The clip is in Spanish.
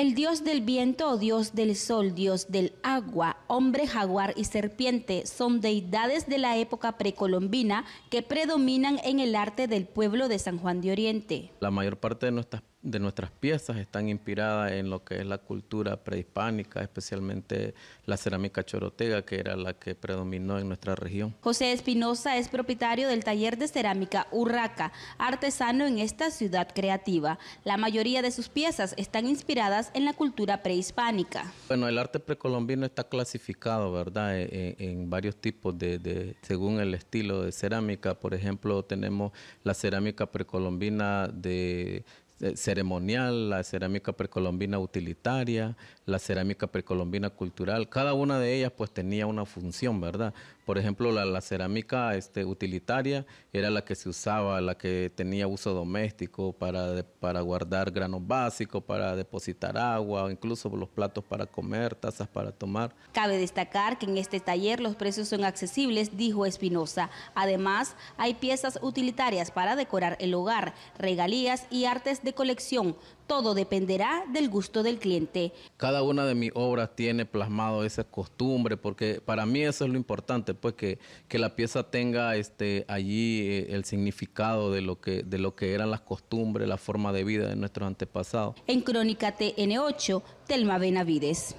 el dios del viento o dios del sol, dios del agua, hombre jaguar y serpiente son deidades de la época precolombina que predominan en el arte del pueblo de San Juan de Oriente. La mayor parte de nuestras de nuestras piezas están inspiradas en lo que es la cultura prehispánica, especialmente la cerámica chorotega, que era la que predominó en nuestra región. José Espinosa es propietario del taller de cerámica Urraca, artesano en esta ciudad creativa. La mayoría de sus piezas están inspiradas en la cultura prehispánica. Bueno, el arte precolombino está clasificado, ¿verdad?, e, e, en, varios tipos de, según el estilo de cerámica. Por ejemplo, tenemos la cerámica precolombina de eh, ceremonial, la cerámica precolombina utilitaria, la cerámica precolombina cultural, cada una de ellas pues tenía una función, ¿verdad? Por ejemplo, la, cerámica este, utilitaria era la que se usaba, la que tenía uso doméstico para, para guardar granos básicos, para depositar agua, incluso los platos para comer, tazas para tomar. Cabe destacar que en este taller los precios son accesibles, dijo Espinosa. Además, hay piezas utilitarias para decorar el hogar, regalías y artes de colección. Todo dependerá del gusto del cliente. Cada una de mis obras tiene plasmado esa costumbre, porque para mí eso es lo importante, pues que, la pieza tenga este, allí eh, el significado de lo, que, de lo que eran las costumbres, la forma de vida de nuestros antepasados. En Crónica TN8, Telma Benavides.